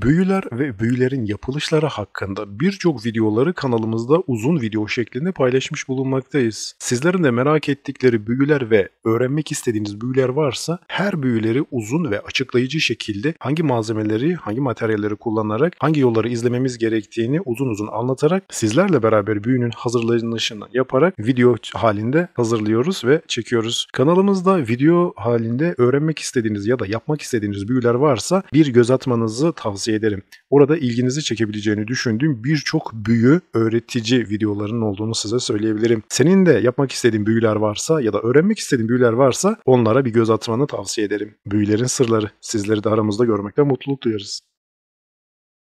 Büyüler ve büyülerin yapılışları hakkında birçok videoları kanalımızda uzun video şeklinde paylaşmış bulunmaktayız. Sizlerin de merak ettikleri büyüler ve öğrenmek istediğiniz büyüler varsa her büyüleri uzun ve açıklayıcı şekilde hangi malzemeleri, hangi materyalleri kullanarak, hangi yolları izlememiz gerektiğini uzun uzun anlatarak sizlerle beraber büyünün hazırlanışını yaparak video halinde hazırlıyoruz ve çekiyoruz. Kanalımızda video halinde öğrenmek istediğiniz ya da yapmak istediğiniz büyüler varsa bir göz atmanızı tavsiye tavsiye ederim. Orada ilginizi çekebileceğini düşündüğüm birçok büyü öğretici videolarının olduğunu size söyleyebilirim. Senin de yapmak istediğin büyüler varsa ya da öğrenmek istediğin büyüler varsa onlara bir göz atmanı tavsiye ederim. Büyülerin sırları. Sizleri de aramızda görmekten mutluluk duyarız.